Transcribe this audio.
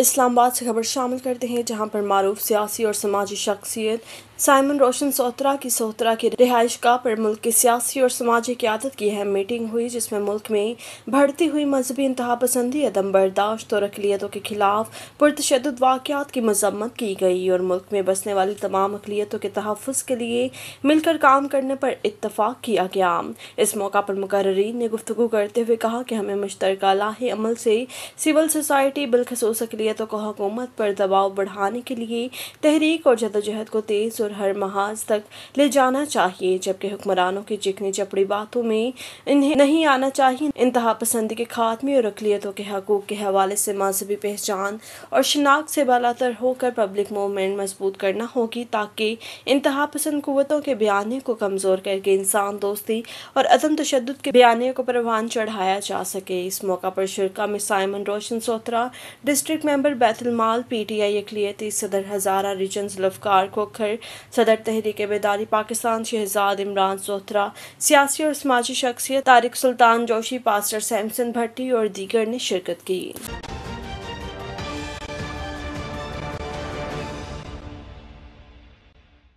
इस्लामाबाद से खबर शामिल करते हैं जहां पर मरूफ सियासी और समाजी शख्सियत साइमन रोशन सोत्रा की सोत्रा की रिहाइश का पर मुल्क की सियासी और समाजी क्यादत की अहम मीटिंग हुई जिसमें मुल्क में बढ़ती हुई मजहबी इंतहा पसंदी अदम बर्दाश्त और अकलीतों के खिलाफ पुरतशद वाक़ात की मजम्मत की गई और मुल्क में बसने वाली तमाम अकलीतों के तहफ़ के लिए मिलकर काम करने पर इतफाक़ किया गया इस मौका पर मुकर्रीन ने गुफ्तु करते हुए कहा कि हमें मुश्तर लाही अमल से सिविल सोसाइटी बिलखसूस अकली शहरीत को हकूमत पर दबाव बढ़ाने के लिए तहरीक और जदोजहद को तेज़ और हर महाज तक ले जाना चाहिए जबकि हुक्मरानों की चिकनी चपड़ी बातों में इन्हें नहीं आना चाहिए इंतहा पसंदी के खात्मे और अकलीतों के हकूक़ के हवाले से मजहबी पहचान और शिनाख्त से बालातर होकर पब्लिक मूवमेंट मजबूत करना होगी ताकि इंतहा पसंद कुतों के बयाने को कमज़ोर करके इंसान दोस्ती और अदम तशद के बयाने को परवान चढ़ाया जा सके इस मौका पर शिरका में साइमन रोशन सोत्रा डिस्ट्रिक्ट में पैगंबर बैतलमाल पीटीआई अकलीती सदर हज़ारा रिजन जुल्फ़कार खोखर सदर तहरीक बेदारी पाकिस्तान शहजाद इमरान सोथरा सियासी और समाजी शख्सियत तारिक सुल्तान जोशी पास्टर सैमसन भट्टी और दीगर ने शिरकत की